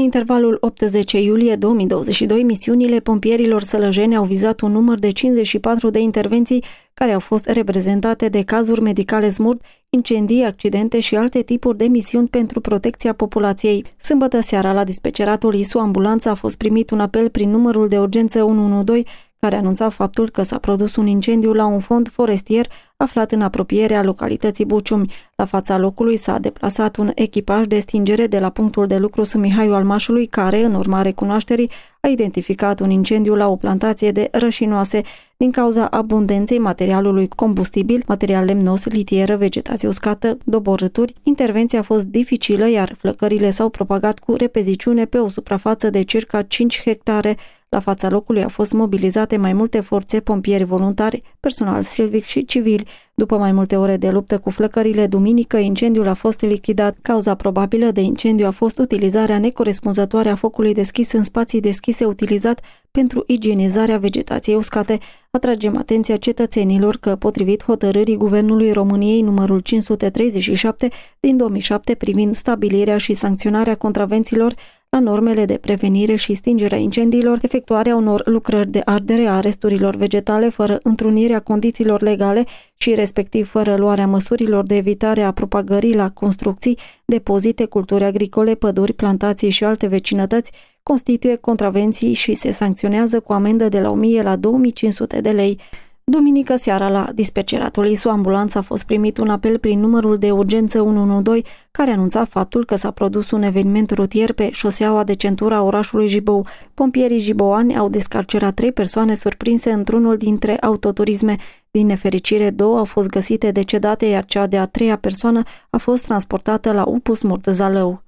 intervalul 8-10 iulie 2022, misiunile pompierilor sălăjeni au vizat un număr de 54 de intervenții care au fost reprezentate de cazuri medicale smurt, incendii, accidente și alte tipuri de misiuni pentru protecția populației. Sâmbătă seara, la dispeceratul ISU Ambulanța a fost primit un apel prin numărul de urgență 112 care anunța faptul că s-a produs un incendiu la un fond forestier aflat în apropierea localității Buciumi. La fața locului s-a deplasat un echipaj de stingere de la punctul de lucru Sâmihaiu al Mașului, care, în urma recunoașterii, a identificat un incendiu la o plantație de rășinoase din cauza abundenței materialului combustibil, material lemnos, litieră, vegetație uscată, doborături. Intervenția a fost dificilă, iar flăcările s-au propagat cu repeziciune pe o suprafață de circa 5 hectare. La fața locului au fost mobilizate mai multe forțe, pompieri voluntari, personal silvic și civil. După mai multe ore de luptă cu flăcările, duminică, incendiul a fost lichidat. Cauza probabilă de incendiu a fost utilizarea necorespunzătoare a focului deschis în spații deschise utilizat pentru igienizarea vegetației uscate. Atragem atenția cetățenilor că, potrivit hotărârii Guvernului României numărul 537 din 2007 privind stabilirea și sancționarea contravenților, la normele de prevenire și stingerea incendiilor, efectuarea unor lucrări de ardere a resturilor vegetale fără întrunirea condițiilor legale și respectiv fără luarea măsurilor de evitare a propagării la construcții, depozite, culturi agricole, păduri, plantații și alte vecinătăți, constituie contravenții și se sancționează cu amendă de la 1000 la 2500 de lei. Duminică seara la dispeceratul ISU Ambulanță a fost primit un apel prin numărul de urgență 112 care anunța faptul că s-a produs un eveniment rutier pe șoseaua de centura orașului Jibou. Pompierii jiboani au descarcerat trei persoane surprinse într-unul dintre autoturisme. Din nefericire, două au fost găsite decedate, iar cea de-a treia persoană a fost transportată la Upus Murtăzalău.